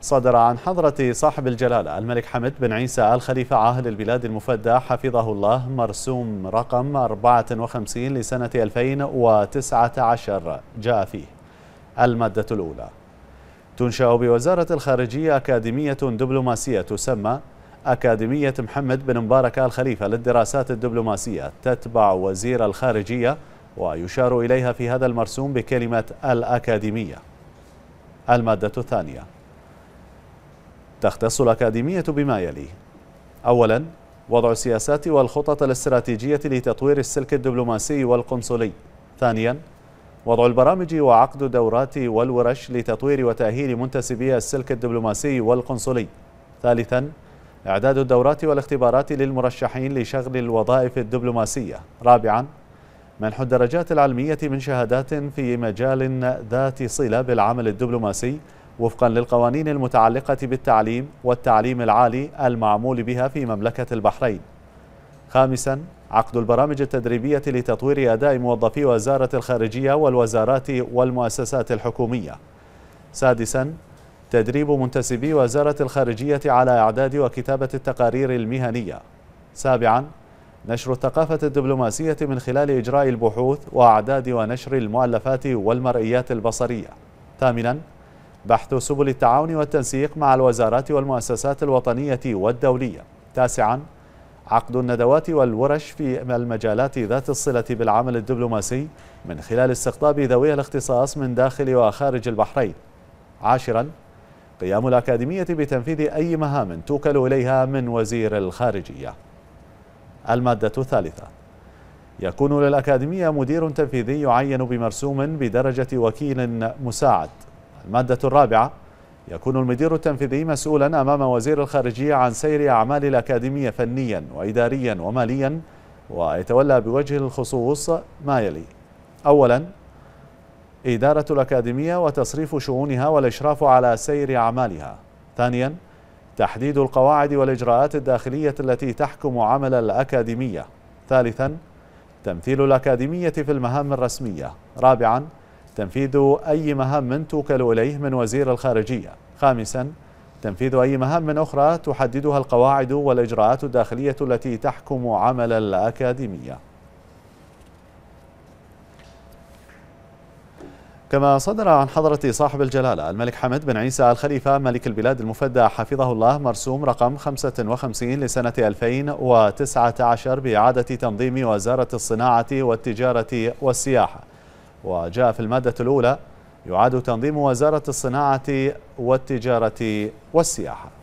صدر عن حضرة صاحب الجلالة الملك حمد بن عيسى آل خليفة عاهل البلاد المفدى حفظه الله مرسوم رقم 54 لسنة 2019 جاء فيه المادة الأولى تنشأ بوزارة الخارجية أكاديمية دبلوماسية تسمى أكاديمية محمد بن مبارك آل خليفة للدراسات الدبلوماسية تتبع وزير الخارجية ويشار إليها في هذا المرسوم بكلمة الأكاديمية المادة الثانية تختص الأكاديمية بما يلي أولا وضع السياسات والخطط الاستراتيجية لتطوير السلك الدبلوماسي والقنصلي ثانيا وضع البرامج وعقد الدورات والورش لتطوير وتأهيل منتسبي السلك الدبلوماسي والقنصلي ثالثا إعداد الدورات والاختبارات للمرشحين لشغل الوظائف الدبلوماسية رابعا منح الدرجات العلمية من شهادات في مجال ذات صلة بالعمل الدبلوماسي وفقا للقوانين المتعلقة بالتعليم والتعليم العالي المعمول بها في مملكة البحرين خامسا عقد البرامج التدريبية لتطوير أداء موظفي وزارة الخارجية والوزارات والمؤسسات الحكومية سادسا تدريب منتسبي وزارة الخارجية على إعداد وكتابة التقارير المهنية سابعا نشر الثقافة الدبلوماسية من خلال إجراء البحوث وأعداد ونشر المؤلفات والمرئيات البصرية ثامنا بحث سبل التعاون والتنسيق مع الوزارات والمؤسسات الوطنية والدولية تاسعا عقد الندوات والورش في المجالات ذات الصلة بالعمل الدبلوماسي من خلال استقطاب ذوي الاختصاص من داخل وخارج البحرين عاشرا قيام الأكاديمية بتنفيذ أي مهام توكل إليها من وزير الخارجية المادة الثالثة يكون للأكاديمية مدير تنفيذي يعين بمرسوم بدرجة وكيل مساعد المادة الرابعة يكون المدير التنفيذي مسؤولا أمام وزير الخارجية عن سير أعمال الأكاديمية فنيا وإداريا وماليا ويتولى بوجه الخصوص ما يلي أولا إدارة الأكاديمية وتصريف شؤونها والإشراف على سير أعمالها ثانيا تحديد القواعد والإجراءات الداخلية التي تحكم عمل الأكاديمية ثالثا تمثيل الأكاديمية في المهام الرسمية رابعا تنفيذ أي مهام توكل إليه من وزير الخارجية خامسا تنفيذ أي مهام أخرى تحددها القواعد والإجراءات الداخلية التي تحكم عمل الأكاديمية كما صدر عن حضرة صاحب الجلالة الملك حمد بن عيسى الخليفة ملك البلاد المفدى حفظه الله مرسوم رقم 55 لسنة 2019 بإعادة تنظيم وزارة الصناعة والتجارة والسياحة وجاء في المادة الأولى يعاد تنظيم وزارة الصناعة والتجارة والسياحة